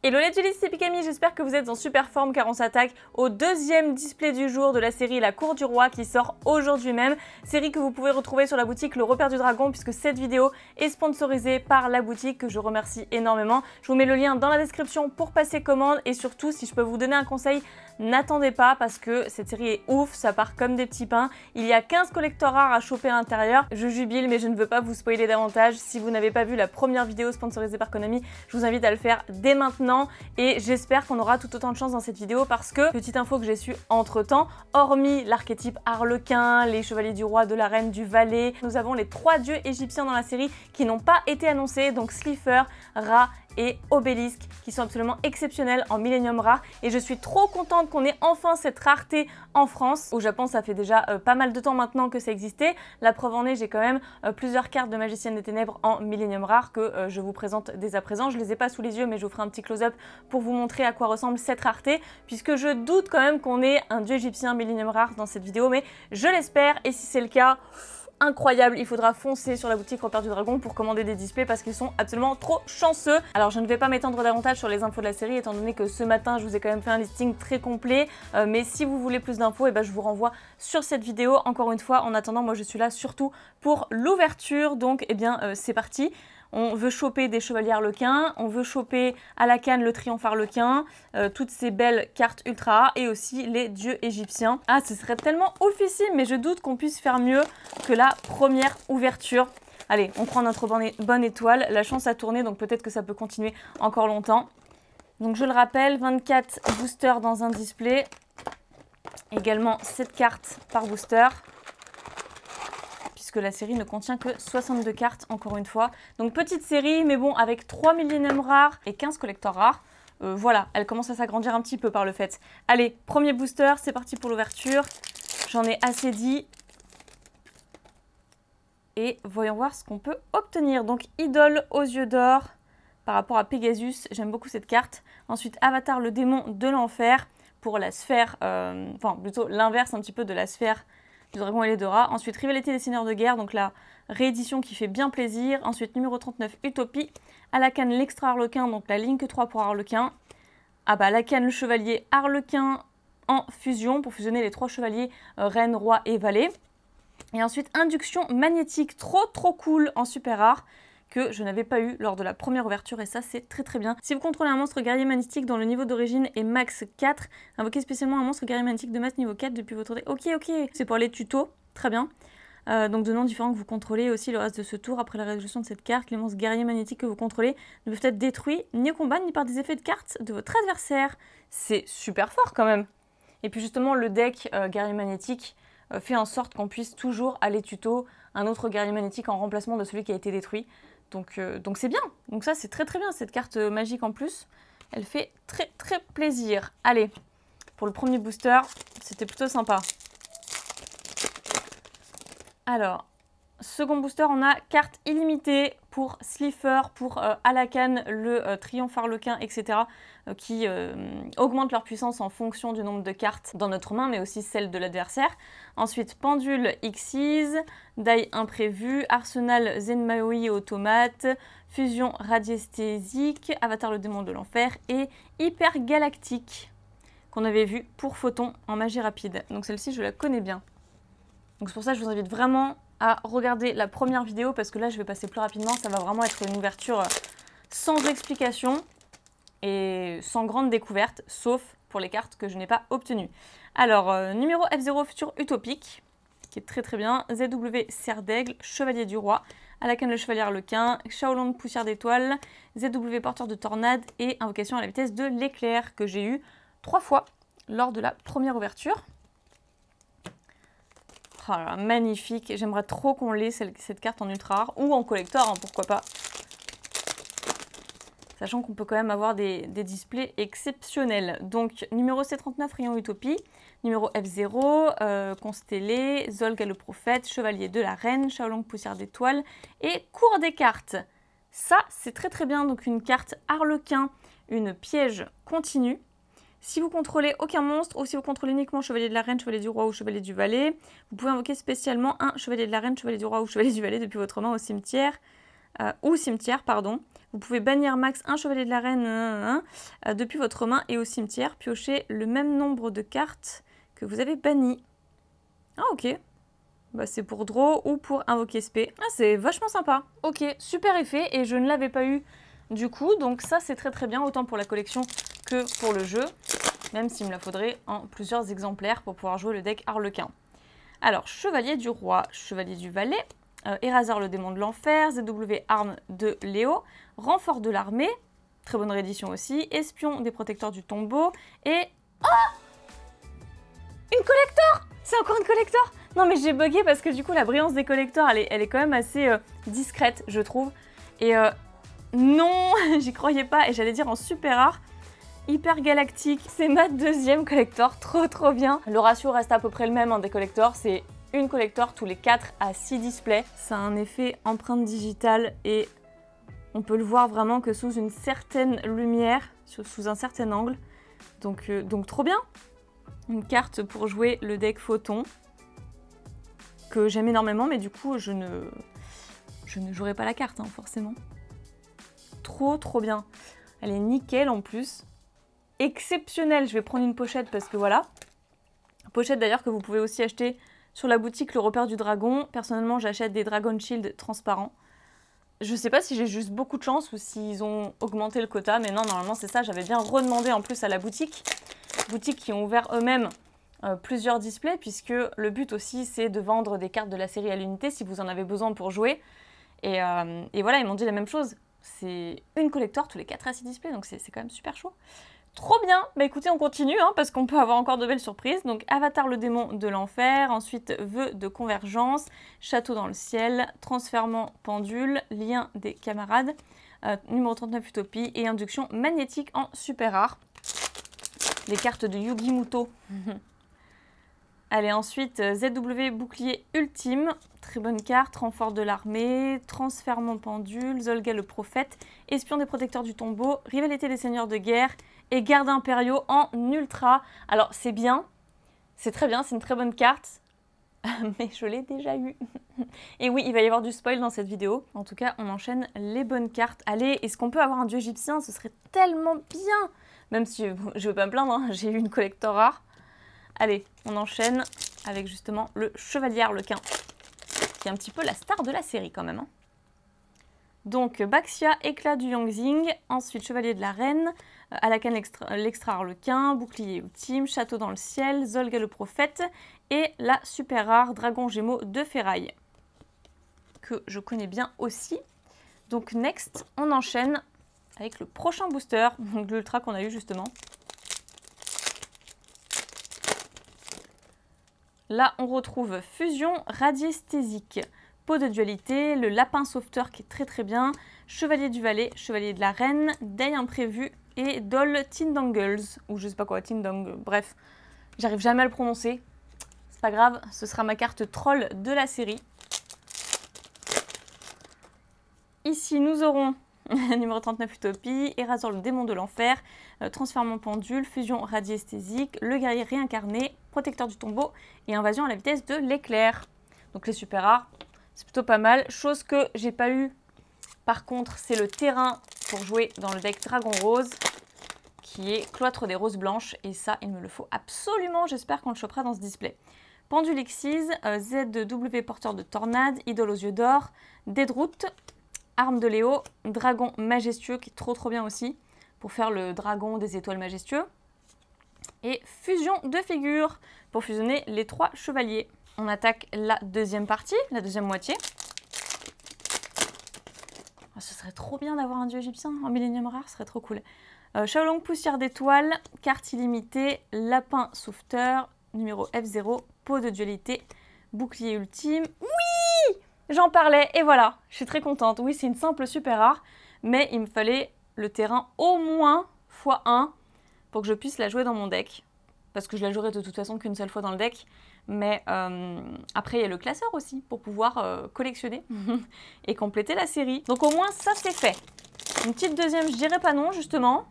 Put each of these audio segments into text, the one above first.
Hello les tulis c'est Picami, j'espère que vous êtes en super forme car on s'attaque au deuxième display du jour de la série La Cour du Roi qui sort aujourd'hui même. Série que vous pouvez retrouver sur la boutique Le Repère du Dragon puisque cette vidéo est sponsorisée par la boutique que je remercie énormément. Je vous mets le lien dans la description pour passer commande et surtout si je peux vous donner un conseil, N'attendez pas parce que cette série est ouf, ça part comme des petits pains. Il y a 15 collecteurs rares à choper à l'intérieur. Je jubile mais je ne veux pas vous spoiler davantage. Si vous n'avez pas vu la première vidéo sponsorisée par Konami, je vous invite à le faire dès maintenant et j'espère qu'on aura tout autant de chance dans cette vidéo parce que, petite info que j'ai su entre temps, hormis l'archétype arlequin, les chevaliers du roi, de la reine, du valet, nous avons les trois dieux égyptiens dans la série qui n'ont pas été annoncés, donc Slifer, Ra et Obélisque qui sont absolument exceptionnels en Millennium Rare et je suis trop contente qu'on ait enfin cette rareté en France. Au Japon, ça fait déjà euh, pas mal de temps maintenant que ça existait. La preuve en est, j'ai quand même euh, plusieurs cartes de Magicienne des Ténèbres en Millennium Rare que euh, je vous présente dès à présent. Je les ai pas sous les yeux mais je vous ferai un petit close-up pour vous montrer à quoi ressemble cette rareté puisque je doute quand même qu'on ait un dieu égyptien Millennium Rare dans cette vidéo mais je l'espère et si c'est le cas incroyable. Il faudra foncer sur la boutique Repère du Dragon pour commander des displays parce qu'ils sont absolument trop chanceux. Alors je ne vais pas m'étendre davantage sur les infos de la série étant donné que ce matin je vous ai quand même fait un listing très complet. Euh, mais si vous voulez plus d'infos, et eh ben, je vous renvoie sur cette vidéo. Encore une fois, en attendant, moi je suis là surtout pour l'ouverture. Donc eh bien euh, c'est parti on veut choper des chevaliers arlequins, on veut choper à la canne le triomphe arlequin, euh, toutes ces belles cartes ultra et aussi les dieux égyptiens. Ah, ce serait tellement officiel, mais je doute qu'on puisse faire mieux que la première ouverture. Allez, on prend notre bonne étoile, la chance a tourné, donc peut-être que ça peut continuer encore longtemps. Donc je le rappelle, 24 boosters dans un display, également 7 cartes par booster. Que la série ne contient que 62 cartes, encore une fois. Donc petite série, mais bon, avec 3 millénaires rares et 15 collecteurs rares. Euh, voilà, elle commence à s'agrandir un petit peu par le fait. Allez, premier booster, c'est parti pour l'ouverture. J'en ai assez dit. Et voyons voir ce qu'on peut obtenir. Donc Idole aux yeux d'or par rapport à Pegasus, j'aime beaucoup cette carte. Ensuite Avatar le démon de l'enfer pour la sphère, euh, enfin plutôt l'inverse un petit peu de la sphère du Dragon et les Ensuite, Rivalité des Seigneurs de Guerre, donc la réédition qui fait bien plaisir. Ensuite, numéro 39, Utopie. À la canne, l'extra Harlequin, donc la ligne 3 pour Harlequin. Ah bah, la canne, le chevalier Harlequin en fusion pour fusionner les trois chevaliers euh, Reine, Roi et Valet. Et ensuite, Induction magnétique, trop trop cool en super rare que je n'avais pas eu lors de la première ouverture et ça c'est très très bien. Si vous contrôlez un monstre guerrier magnétique dont le niveau d'origine est max 4, invoquez spécialement un monstre guerrier magnétique de masse niveau 4 depuis votre deck. Ok ok, c'est pour les tutos, très bien. Euh, donc de noms différents que vous contrôlez aussi le reste de ce tour. Après la résolution de cette carte, les monstres guerriers magnétiques que vous contrôlez ne peuvent être détruits ni au combat ni par des effets de cartes de votre adversaire. C'est super fort quand même. Et puis justement, le deck euh, guerrier magnétique euh, fait en sorte qu'on puisse toujours aller tuto un autre guerrier magnétique en remplacement de celui qui a été détruit. Euh, donc c'est bien. Donc ça c'est très très bien cette carte euh, magique en plus. Elle fait très très plaisir. Allez, pour le premier booster, c'était plutôt sympa. Alors, Second booster, on a carte illimitée pour Sliffer, pour euh, Alakan, le euh, triomphe arlequin, etc. Euh, qui augmentent leur puissance en fonction du nombre de cartes dans notre main, mais aussi celle de l'adversaire. Ensuite, Pendule Xyz, Die Imprévu, Arsenal Zenmaoi Automate, Fusion Radiesthésique, Avatar le démon de l'enfer et Hyper Galactique qu'on avait vu pour Photon en magie rapide. Donc celle-ci, je la connais bien. Donc c'est pour ça que je vous invite vraiment à regarder la première vidéo parce que là, je vais passer plus rapidement. Ça va vraiment être une ouverture euh, sans explication et sans grande découverte, sauf pour les cartes que je n'ai pas obtenues. Alors, euh, numéro F0 Futur Utopique, qui est très très bien. ZW Serre d'Aigle, Chevalier du Roi, à canne le Chevalier lequin. Shaolong Poussière d'étoiles, ZW Porteur de Tornade et Invocation à la vitesse de l'éclair, que j'ai eu trois fois lors de la première ouverture. Oh magnifique. J'aimerais trop qu'on l'ait, cette carte en ultra rare. Ou en collector, hein, pourquoi pas. Sachant qu'on peut quand même avoir des, displays exceptionnels. Donc, numéro C39, Rayon Utopie. Numéro F0, euh, Constellé, Zolga le Prophète, Chevalier de la Reine, Shaolong Poussière d'étoiles et Cours des cartes. Ça, c'est très très bien. Donc, une carte Harlequin, une piège continue si vous contrôlez aucun monstre ou si vous contrôlez uniquement Chevalier de la Reine, Chevalier du Roi ou Chevalier du Valet, vous pouvez invoquer spécialement un Chevalier de la Reine, Chevalier du Roi ou Chevalier du Valet depuis votre main au cimetière. ou euh, cimetière, pardon. Vous pouvez bannir max un Chevalier de la Reine euh, depuis votre main et au cimetière. piocher le même nombre de cartes que vous avez bannies. Ah ok, bah, c'est pour draw ou pour invoquer spé. Ah, c'est vachement sympa. Ok, super effet et je ne l'avais pas eu du coup. Donc ça, c'est très très bien, autant pour la collection que pour le jeu, même s'il me la faudrait en plusieurs exemplaires pour pouvoir jouer le deck Harlequin. Alors, Chevalier du Roi, Chevalier du Valet, euh, le Démon de l'Enfer, ZW Arme de Léo, Renfort de l'Armée, très bonne réédition aussi, Espion des Protecteurs du Tombeau, et... Oh Une collector C'est encore une collector Non mais j'ai bugué parce que du coup la brillance des collecteurs elle est, elle est quand même assez euh, discrète, je trouve. Et... Euh, non, j'y croyais pas et j'allais dire en super rare, hyper galactique. C'est ma deuxième collector, trop trop bien. Le ratio reste à peu près le même en hein, des collectors, c'est une collector tous les 4 à 6 displays. Ça a un effet empreinte digitale et on peut le voir vraiment que sous une certaine lumière, sous un certain angle. Donc, euh, donc trop bien Une carte pour jouer le deck Photon, que j'aime énormément, mais du coup je ne, je ne jouerai pas la carte, hein, forcément. Trop trop bien Elle est nickel en plus exceptionnel. Je vais prendre une pochette parce que voilà. Pochette d'ailleurs que vous pouvez aussi acheter sur la boutique Le Repère du Dragon. Personnellement, j'achète des Dragon Shield transparents. Je sais pas si j'ai juste beaucoup de chance ou s'ils ont augmenté le quota, mais non, normalement c'est ça. J'avais bien redemandé en plus à la boutique. Boutique qui ont ouvert eux-mêmes euh, plusieurs displays, puisque le but aussi c'est de vendre des cartes de la série à l'unité si vous en avez besoin pour jouer. Et, euh, voilà, ils m'ont dit la même chose. C'est une collector tous les 4 à 6 displays, donc c'est quand même super chaud. Trop bien Bah écoutez, on continue, hein, parce qu'on peut avoir encore de belles surprises. Donc Avatar le démon de l'enfer, ensuite Vœux de convergence, Château dans le ciel, Transferment pendule, Lien des camarades, euh, numéro 39 Utopie et Induction magnétique en super rare. Les cartes de Yugi Muto. Allez, ensuite ZW Bouclier Ultime, très bonne carte, Renfort de l'armée, Transferment pendule, Zolga le prophète, Espion des protecteurs du tombeau, Rivalité des seigneurs de guerre, et gardes impériaux en ultra. Alors c'est bien, c'est très bien, c'est une très bonne carte, mais je l'ai déjà eu. et oui, il va y avoir du spoil dans cette vidéo. En tout cas, on enchaîne les bonnes cartes. Allez, est-ce qu'on peut avoir un dieu égyptien Ce serait tellement bien Même si je veux pas me plaindre, hein, j'ai eu une collector rare. Allez, on enchaîne avec justement le chevalier lequin, qui est un petit peu la star de la série quand même. Hein. Donc Baxia, éclat du Yangzing, ensuite chevalier de la reine, euh, Alakan l'extra arlequin bouclier ultime, château dans le ciel, Zolga le prophète et la super rare dragon gémeaux de ferraille que je connais bien aussi. Donc next, on enchaîne avec le prochain booster, donc l'ultra qu'on a eu justement. Là, on retrouve fusion radiesthésique pot de dualité, le lapin sauveteur qui est très très bien, chevalier du valet, chevalier de la reine, day imprévu et doll tindangles, ou je sais pas quoi, Tindangles, bref, j'arrive jamais à le prononcer, c'est pas grave, ce sera ma carte troll de la série. Ici, nous aurons numéro 39 Utopie, Erasor le démon de l'enfer, euh, Transformant pendule, Fusion radiesthésique, Le guerrier réincarné, Protecteur du tombeau et Invasion à la vitesse de l'éclair. Donc les super rares, c'est plutôt pas mal. Chose que j'ai pas eu par contre, c'est le terrain pour jouer dans le deck Dragon Rose qui est Cloître des Roses Blanches. Et ça, il me le faut absolument. J'espère qu'on le chopera dans ce display. Euh, Z de ZW porteur de tornade, idole aux yeux d'or, Deadroot, arme de Léo, dragon majestueux qui est trop trop bien aussi pour faire le dragon des étoiles majestueux. Et fusion de figures pour fusionner les trois chevaliers on attaque la deuxième partie, la deuxième moitié. Ah, ce serait trop bien d'avoir un dieu égyptien en Millennium Rare, ce serait trop cool. Euh, Shaolong Poussière d'étoiles, carte illimitée, Lapin souffleur, numéro F0, peau de dualité, bouclier ultime. Oui J'en parlais et voilà, je suis très contente. Oui, c'est une simple super rare, mais il me fallait le terrain au moins x1 pour que je puisse la jouer dans mon deck. Parce que je la jouerai de toute façon qu'une seule fois dans le deck. Mais euh, après, il y a le classeur aussi pour pouvoir euh, collectionner mhm. et compléter la série. Donc au moins, ça c'est fait. Une petite deuxième, je dirais pas non, justement.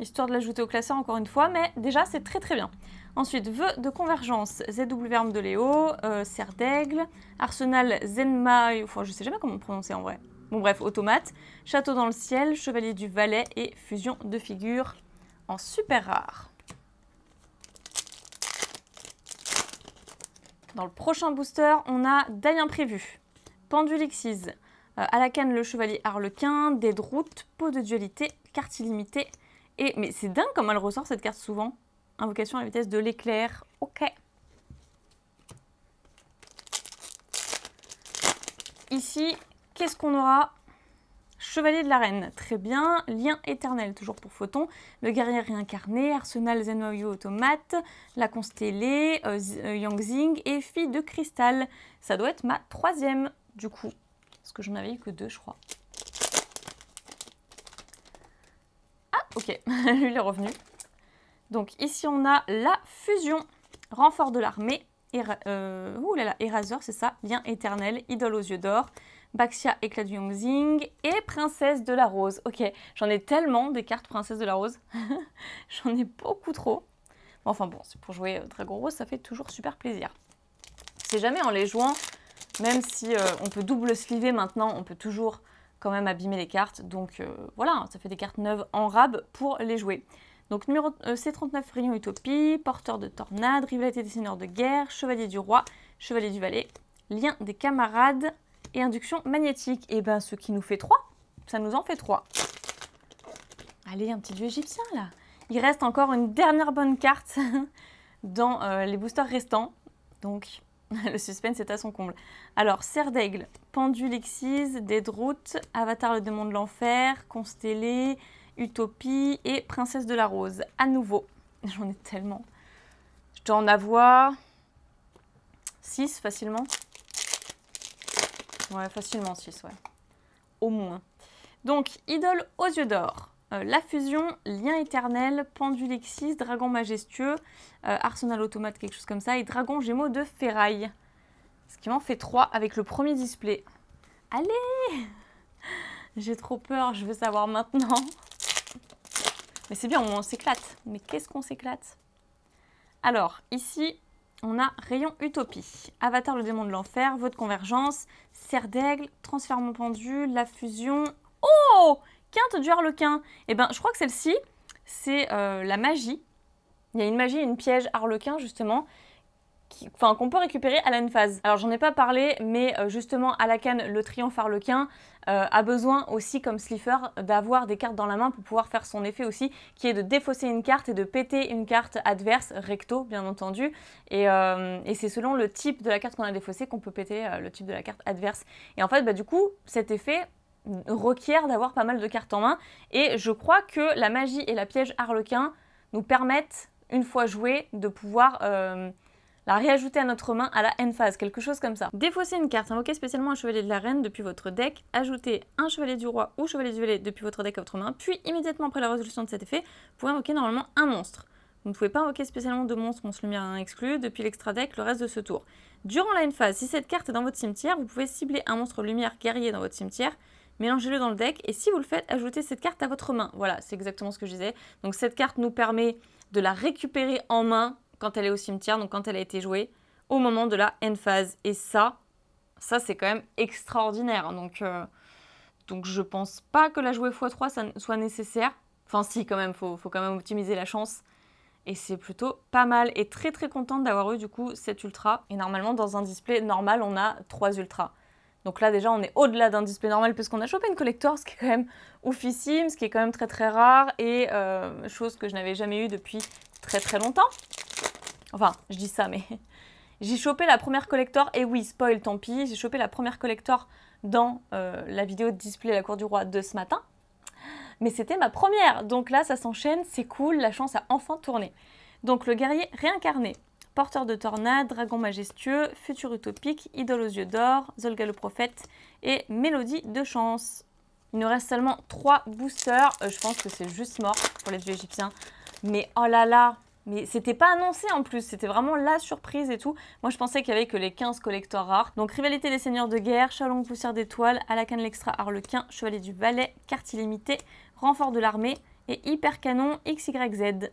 Histoire de l'ajouter au classeur encore une fois, mais déjà, c'est très très bien. Ensuite, Vœux de convergence, ZWRM de Léo, euh, Serre d'Aigle, Arsenal Zenmai, enfin je sais jamais comment prononcer en vrai. Bon bref, Automate, Château dans le ciel, Chevalier du Valet et Fusion de figures en super rare. Dans le prochain booster, on a Daïen Imprévu, Pendulixis, euh, la canne le Chevalier Harlequin, Des Route, Peau de Dualité, Carte Illimitée. Et, mais c'est dingue comme elle ressort cette carte souvent. Invocation à la vitesse de l'éclair. Ok. Ici, qu'est-ce qu'on aura Chevalier de la Reine, très bien. Lien éternel, toujours pour Photon. Le guerrier réincarné, Arsenal Zenwayu Automate, la constellée, euh, euh, Yang Xing et Fille de Cristal. Ça doit être ma troisième, du coup. Parce que j'en avais eu que deux, je crois. Ah, ok. Lui, il est revenu. Donc ici, on a la fusion. Renfort de l'armée. Euh, là là, Eraser, c'est ça. Lien éternel, idole aux yeux d'or. Baxia Éclat du Yongzing et Princesse de la Rose. Ok, j'en ai tellement des cartes Princesse de la Rose. j'en ai beaucoup trop. Enfin bon, c'est pour jouer euh, Dragon Rose, ça fait toujours super plaisir. C'est jamais en les jouant, même si euh, on peut double sliver maintenant, on peut toujours quand même abîmer les cartes. Donc euh, voilà, ça fait des cartes neuves en rab pour les jouer. Donc numéro C39, Rayon Utopie, Porteur de Tornade, Rivalité des Seigneurs de Guerre, Chevalier du Roi, Chevalier du Valet, Lien des Camarades, et induction magnétique. Et eh bien, ce qui nous fait 3, ça nous en fait 3. Allez, un petit dieu égyptien, là. Il reste encore une dernière bonne carte dans euh, les boosters restants. Donc, le suspense est à son comble. Alors, Serre d'Aigle, Pendulexis, root Avatar le démon de l'enfer, Constellé, Utopie et Princesse de la Rose. À nouveau, j'en ai tellement. Je dois en avoir 6 facilement. Ouais, facilement 6, ouais. Au moins. Donc, idole aux yeux d'or. Euh, la fusion, lien éternel, pendulexis, dragon majestueux, euh, arsenal automate, quelque chose comme ça, et dragon gémeaux de ferraille. Ce qui m'en fait 3 avec le premier display. Allez J'ai trop peur, je veux savoir maintenant. Mais c'est bien, on s'éclate. Mais qu'est-ce qu'on s'éclate Alors, ici, on a Rayon Utopie, Avatar le démon de l'enfer, vote de convergence, Serre d'aigle, Transfert pendu, La fusion. Oh Quinte du harlequin Eh ben, je crois que celle-ci, c'est euh, la magie. Il y a une magie une piège harlequin, justement enfin qu'on peut récupérer à la phase. Alors j'en ai pas parlé, mais euh, justement à la canne, le triomphe harlequin, euh, a besoin aussi comme Sliffer d'avoir des cartes dans la main pour pouvoir faire son effet aussi, qui est de défausser une carte et de péter une carte adverse, recto bien entendu. Et, euh, c'est selon le type de la carte qu'on a défaussée qu'on peut péter le type de la carte adverse. Et en fait, bah, du coup, cet effet requiert d'avoir pas mal de cartes en main. Et je crois que la magie et la piège harlequin nous permettent, une fois joué, de pouvoir la réajouter à notre main à la end phase, quelque chose comme ça. Défaussez une carte, invoquer spécialement un chevalier de la reine depuis votre deck, Ajouter un chevalier du roi ou chevalier du valet depuis votre deck à votre main, puis immédiatement après la résolution de cet effet, vous pouvez invoquer normalement un monstre. Vous ne pouvez pas invoquer spécialement de monstres, monstre lumière un exclu, depuis l'extra deck le reste de ce tour. Durant la end phase, si cette carte est dans votre cimetière, vous pouvez cibler un monstre lumière guerrier dans votre cimetière, mélangez-le dans le deck, et si vous le faites, ajoutez cette carte à votre main. Voilà, c'est exactement ce que je disais. Donc cette carte nous permet de la récupérer en main quand elle est au cimetière, donc quand elle a été jouée, au moment de la end phase. Et ça, ça c'est quand même extraordinaire. Hein. Donc, euh, donc je pense pas que la jouer x3 ça soit nécessaire. Enfin si quand même, faut, faut quand même optimiser la chance. Et c'est plutôt pas mal et très très contente d'avoir eu du coup cet ultra. Et normalement dans un display normal on a trois ultras. Donc là déjà on est au-delà d'un display normal parce qu'on a chopé une collector, ce qui est quand même oufissime, ce qui est quand même très très rare et euh, chose que je n'avais jamais eu depuis très très longtemps. Enfin, je dis ça, mais j'ai chopé la première collector, et oui, spoil, tant pis, j'ai chopé la première collector dans euh, la vidéo de display La Cour du Roi de ce matin. Mais c'était ma première, donc là ça s'enchaîne, c'est cool, la chance a enfin tourné. Donc le guerrier réincarné, porteur de tornade, dragon majestueux, futur utopique, idole aux yeux d'or, Zolga le prophète et mélodie de chance. Il nous reste seulement trois boosters, euh, je pense que c'est juste mort pour les yeux égyptiens. Mais oh là là, mais c'était pas annoncé en plus, c'était vraiment la surprise et tout. Moi je pensais qu'il y avait que les 15 collecteurs rares. Donc Rivalité des Seigneurs de Guerre, Chalon Poussière d'Étoile, canne l'Extra Arlequin, Chevalier du Ballet, Carte illimitée, Renfort de l'Armée et Hyper Canon XYZ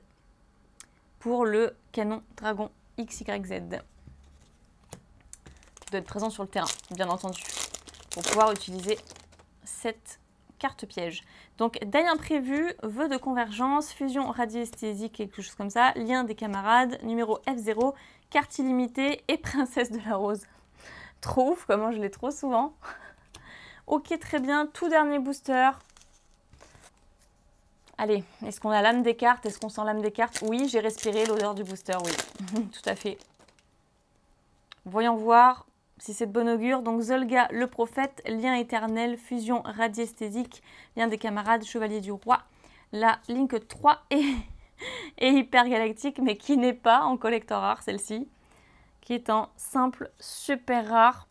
pour le canon Dragon XYZ. Doit être présent sur le terrain, bien entendu, pour pouvoir utiliser cette carte piège. Donc dernier imprévu, vœu de convergence, fusion radiesthésique, quelque chose comme ça, lien des camarades, numéro F0, carte illimitée et princesse de la rose. Trop ouf, comment je l'ai trop souvent. ok, très bien, tout dernier booster. Allez, est-ce qu'on a l'âme des cartes Est-ce qu'on sent l'âme des cartes Oui, j'ai respiré l'odeur du booster, oui. tout à fait. Voyons voir si c'est de bon augure. Donc Zolga, le prophète, lien éternel, fusion radiesthésique, lien des camarades, chevalier du roi. La Link 3 est, est hyper galactique, mais qui n'est pas en collector rare, celle-ci, qui est en simple super rare.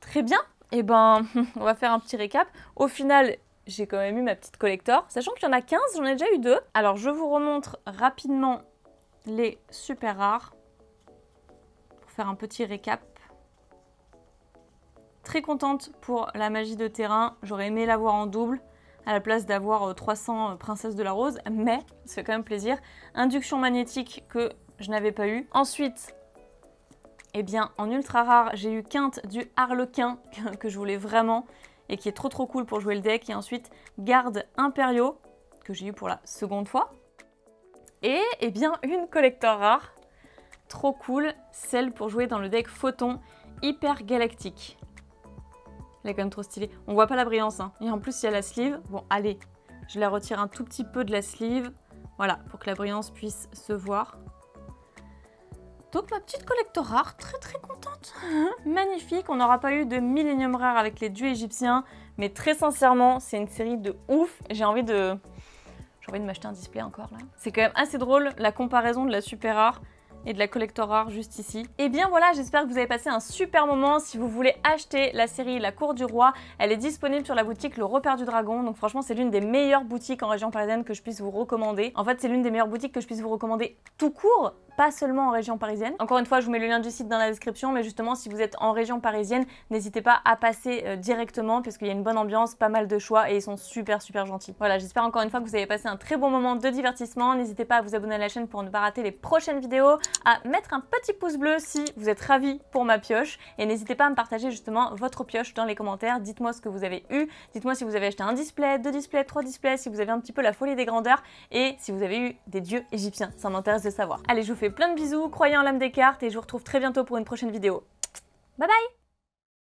Très bien, et eh ben on va faire un petit récap. Au final, j'ai quand même eu ma petite collector, sachant qu'il y en a 15, j'en ai déjà eu deux. Alors je vous remontre rapidement les super rares pour faire un petit récap. Très contente pour la magie de terrain, j'aurais aimé l'avoir en double à la place d'avoir 300 euh, euh, princesses de la rose, mais ça fait quand même plaisir. Induction magnétique que je n'avais pas eu. Ensuite, eh bien, en ultra rare, j'ai eu Quinte du Harlequin que je voulais vraiment et qui est trop trop cool pour jouer le deck. Et ensuite, Garde Impériaux que j'ai eu pour la seconde fois. Et eh bien, une collector rare, trop cool, celle pour jouer dans le deck Photon Hyper Galactique. Elle est quand même trop stylée. On voit pas la brillance. Hein. Et en plus, il y a la sleeve. Bon, allez, je la retire un tout petit peu de la sleeve. Voilà, pour que la brillance puisse se voir. Donc ma petite collector rare, très très contente. Magnifique, on n'aura pas eu de Millennium Rare avec les dieux égyptiens, mais très sincèrement, c'est une série de ouf. J'ai envie de... J'ai envie de m'acheter un display encore là. C'est quand même assez drôle la comparaison de la super rare et de la collector juste ici. Et eh bien voilà, j'espère que vous avez passé un super moment. Si vous voulez acheter la série La Cour du Roi, elle est disponible sur la boutique Le Repère du Dragon. Donc franchement, c'est l'une des meilleures boutiques en région parisienne que je puisse vous recommander. En fait, c'est l'une des meilleures boutiques que je puisse vous recommander tout court, pas seulement en région parisienne. Encore une fois, je vous mets le lien du site dans la description, mais justement, si vous êtes en région parisienne, n'hésitez pas à passer euh, directement puisqu'il y a une bonne ambiance, pas mal de choix et ils sont super super gentils. Voilà, j'espère encore une fois que vous avez passé un très bon moment de divertissement. N'hésitez pas à vous abonner à la chaîne pour ne pas rater les prochaines vidéos, à mettre un petit pouce bleu si vous êtes ravi pour ma pioche et n'hésitez pas à me partager justement votre pioche dans les commentaires. Dites-moi ce que vous avez eu, dites-moi si vous avez acheté un display, deux displays, trois displays, si vous avez un petit peu la folie des grandeurs et si vous avez eu des dieux égyptiens. Ça m'intéresse de savoir. Allez, je vous fais plein de bisous, croyez en l'âme des cartes et je vous retrouve très bientôt pour une prochaine vidéo. Bye bye